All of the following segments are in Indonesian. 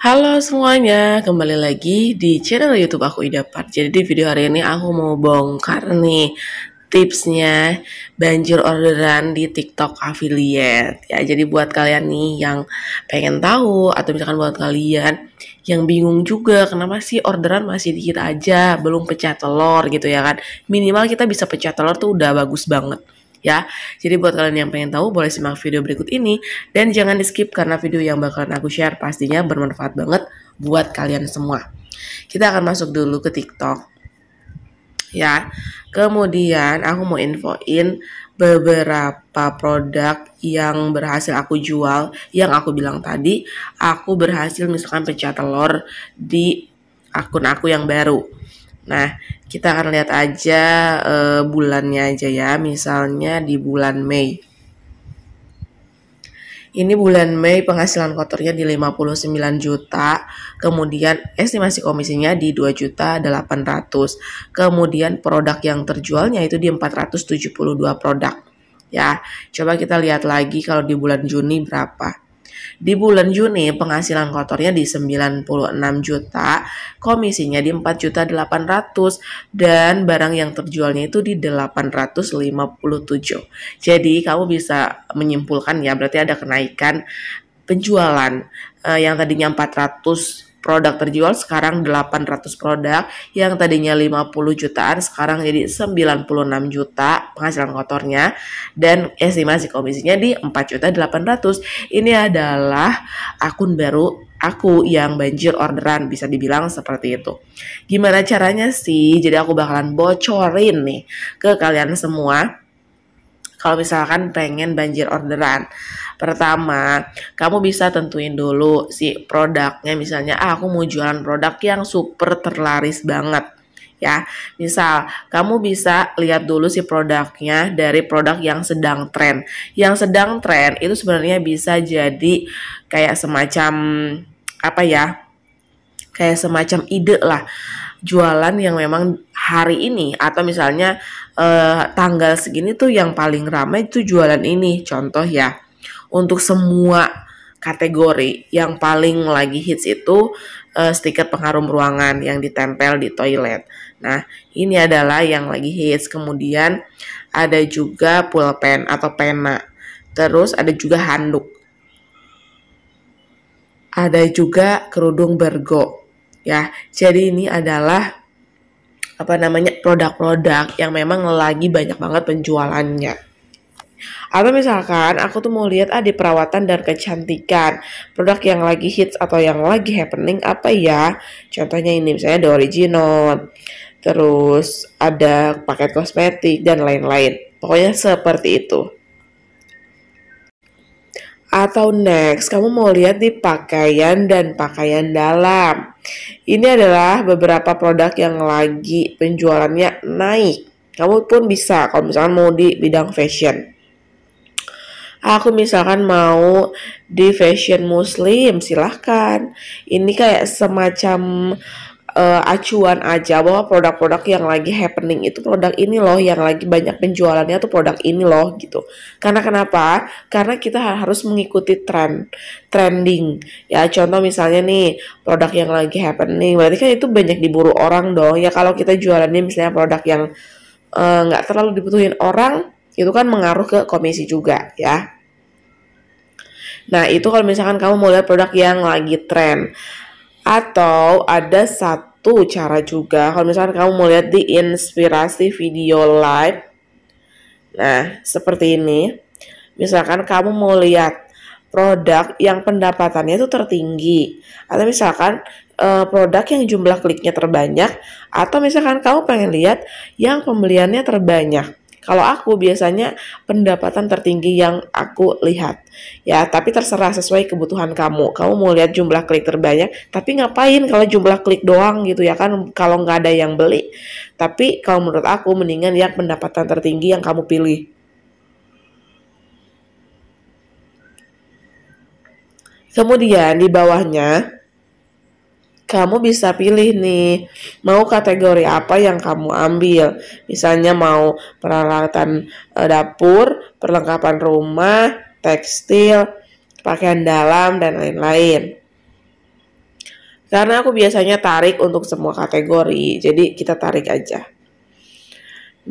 Halo semuanya, kembali lagi di channel YouTube aku Ida Par. Jadi di video hari ini aku mau bongkar nih tipsnya banjir orderan di TikTok affiliate. Ya, jadi buat kalian nih yang pengen tahu atau misalkan buat kalian yang bingung juga kenapa sih orderan masih dikit aja belum pecah telur gitu ya kan minimal kita bisa pecah telur tuh udah bagus banget ya. Jadi buat kalian yang pengen tahu boleh simak video berikut ini dan jangan di skip karena video yang bakalan aku share pastinya bermanfaat banget buat kalian semua. Kita akan masuk dulu ke TikTok ya. Kemudian aku mau infoin beberapa produk yang berhasil aku jual yang aku bilang tadi aku berhasil misalkan pecah telur di akun aku yang baru nah kita akan lihat aja uh, bulannya aja ya misalnya di bulan Mei ini bulan Mei penghasilan kotornya di 59 juta, kemudian estimasi komisinya di 2 juta 800. Kemudian produk yang terjualnya itu di 472 produk. Ya, coba kita lihat lagi kalau di bulan Juni berapa. Di bulan Juni, penghasilan kotornya di 96 juta, komisinya di 4 juta 800, dan barang yang terjualnya itu di 857. Jadi kamu bisa menyimpulkan ya, berarti ada kenaikan penjualan uh, yang tadinya 400 produk terjual sekarang 800 produk yang tadinya 50 jutaan sekarang jadi 96 juta penghasilan kotornya dan estimasi komisinya di 4 juta 800 ini adalah akun baru aku yang banjir orderan bisa dibilang seperti itu. Gimana caranya sih? Jadi aku bakalan bocorin nih ke kalian semua kalau misalkan pengen banjir orderan. Pertama, kamu bisa tentuin dulu si produknya misalnya ah aku mau jualan produk yang super terlaris banget ya. Misal, kamu bisa lihat dulu si produknya dari produk yang sedang tren. Yang sedang tren itu sebenarnya bisa jadi kayak semacam apa ya? Kayak semacam ide lah jualan yang memang hari ini atau misalnya eh, tanggal segini tuh yang paling ramai itu jualan ini contoh ya untuk semua kategori yang paling lagi hits itu eh, stiker pengharum ruangan yang ditempel di toilet nah ini adalah yang lagi hits kemudian ada juga pulpen atau pena terus ada juga handuk ada juga kerudung bergo ya jadi ini adalah apa namanya produk-produk yang memang lagi banyak banget penjualannya atau misalkan aku tuh mau lihat ah di perawatan dan kecantikan produk yang lagi hits atau yang lagi happening apa ya contohnya ini misalnya the original terus ada paket kosmetik dan lain-lain pokoknya seperti itu atau next, kamu mau lihat di pakaian dan pakaian dalam. Ini adalah beberapa produk yang lagi penjualannya naik. Kamu pun bisa kalau misalkan mau di bidang fashion. Aku misalkan mau di fashion muslim, silahkan. Ini kayak semacam uh, acuan aja bahwa produk-produk yang lagi happening itu produk ini loh yang lagi banyak penjualannya tuh produk ini loh gitu. Karena kenapa? Karena kita harus mengikuti tren, trending. Ya contoh misalnya nih produk yang lagi happening, berarti kan itu banyak diburu orang dong. Ya kalau kita jualannya misalnya produk yang eh, nggak uh, terlalu dibutuhin orang, itu kan mengaruh ke komisi juga ya. Nah itu kalau misalkan kamu mau lihat produk yang lagi tren atau ada satu satu cara juga kalau misalkan kamu mau lihat di inspirasi video live nah seperti ini misalkan kamu mau lihat produk yang pendapatannya itu tertinggi atau misalkan uh, produk yang jumlah kliknya terbanyak atau misalkan kamu pengen lihat yang pembeliannya terbanyak kalau aku biasanya pendapatan tertinggi yang aku lihat. Ya, tapi terserah sesuai kebutuhan kamu. Kamu mau lihat jumlah klik terbanyak, tapi ngapain kalau jumlah klik doang gitu ya kan kalau nggak ada yang beli. Tapi kalau menurut aku mendingan yang pendapatan tertinggi yang kamu pilih. Kemudian di bawahnya kamu bisa pilih nih mau kategori apa yang kamu ambil. Misalnya mau peralatan eh, dapur, perlengkapan rumah, tekstil, pakaian dalam dan lain-lain. Karena aku biasanya tarik untuk semua kategori, jadi kita tarik aja.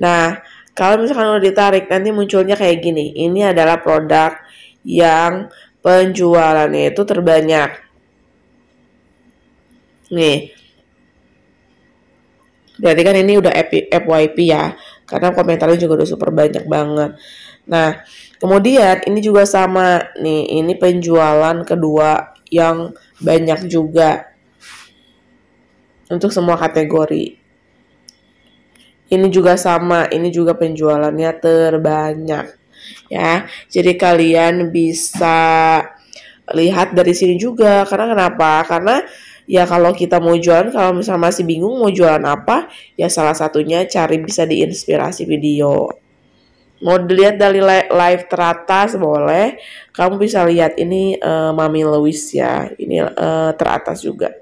Nah, kalau misalkan udah ditarik nanti munculnya kayak gini. Ini adalah produk yang penjualannya itu terbanyak. Nih. Berarti kan ini udah FYP ya. Karena komentarnya juga udah super banyak banget. Nah, kemudian ini juga sama nih, ini penjualan kedua yang banyak juga untuk semua kategori. Ini juga sama, ini juga penjualannya terbanyak ya. Jadi kalian bisa lihat dari sini juga karena kenapa? Karena ya kalau kita mau jualan kalau misalnya masih bingung mau jualan apa ya salah satunya cari bisa diinspirasi video mau dilihat dari live teratas boleh kamu bisa lihat ini uh, mami Louis ya ini uh, teratas juga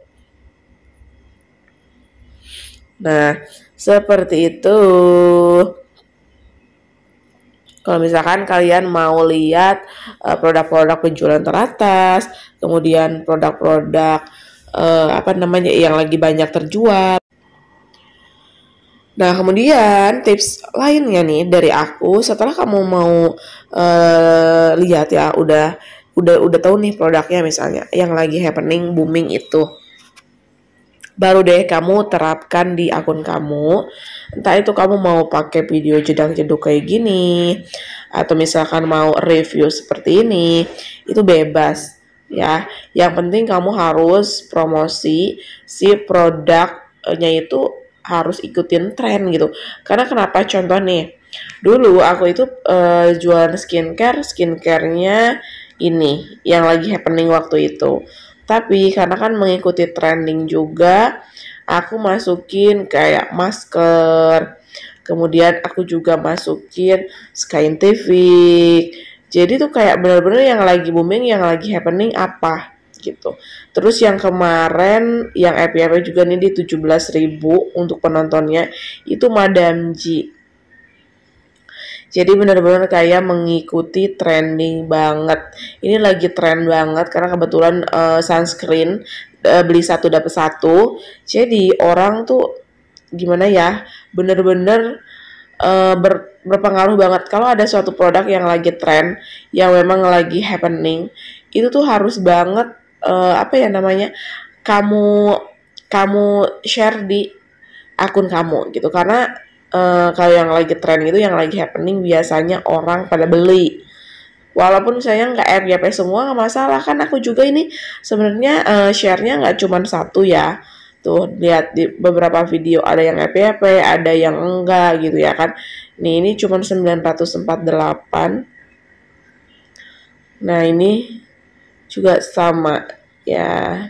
nah seperti itu kalau misalkan kalian mau lihat eh, produk-produk uh, produk -produk penjualan teratas kemudian produk-produk uh, apa namanya yang lagi banyak terjual. Nah, kemudian tips lainnya nih dari aku setelah kamu mau uh, lihat ya udah udah udah tahu nih produknya misalnya yang lagi happening booming itu baru deh kamu terapkan di akun kamu entah itu kamu mau pakai video jedang jeduk kayak gini atau misalkan mau review seperti ini itu bebas ya. Yang penting kamu harus promosi si produknya itu harus ikutin tren gitu. Karena kenapa? Contoh nih, dulu aku itu uh, jualan skincare, skincarenya ini yang lagi happening waktu itu. Tapi karena kan mengikuti trending juga, aku masukin kayak masker, kemudian aku juga masukin scientific, jadi tuh kayak bener-bener yang lagi booming, yang lagi happening apa gitu. Terus yang kemarin yang FYP juga nih di 17.000 untuk penontonnya itu Madam G. Jadi bener-bener kayak mengikuti trending banget. Ini lagi trend banget karena kebetulan uh, sunscreen uh, beli satu dapat satu. Jadi orang tuh gimana ya, bener-bener uh, ber, berpengaruh banget. Kalau ada suatu produk yang lagi tren, yang memang lagi happening, itu tuh harus banget uh, apa ya namanya? kamu kamu share di akun kamu gitu. Karena uh, kalau yang lagi tren itu yang lagi happening biasanya orang pada beli. Walaupun saya nggak RGP semua nggak masalah kan aku juga ini sebenarnya uh, share nggak cuma satu ya tuh gitu. lihat di beberapa video ada yang happy happy ada yang enggak gitu ya kan nih ini cuma 948 nah ini juga sama ya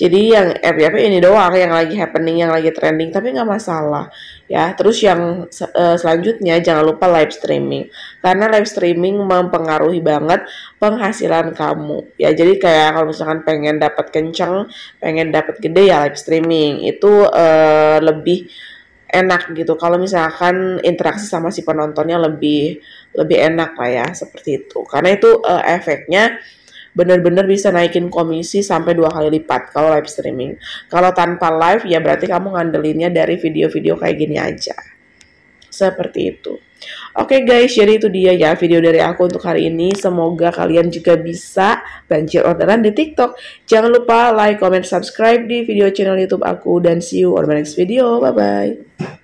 jadi yang FYP eh, ini doang yang lagi happening yang lagi trending tapi nggak masalah ya terus yang uh, selanjutnya jangan lupa live streaming karena live streaming mempengaruhi banget penghasilan kamu ya jadi kayak kalau misalkan pengen dapat kenceng pengen dapat gede ya live streaming itu uh, lebih enak gitu kalau misalkan interaksi sama si penontonnya lebih lebih enak lah ya seperti itu karena itu uh, efeknya bener-bener bisa naikin komisi sampai dua kali lipat kalau live streaming. Kalau tanpa live ya berarti kamu ngandelinnya dari video-video kayak gini aja. Seperti itu. Oke okay guys, jadi itu dia ya video dari aku untuk hari ini. Semoga kalian juga bisa banjir orderan di TikTok. Jangan lupa like, comment, subscribe di video channel YouTube aku. Dan see you on my next video. Bye-bye.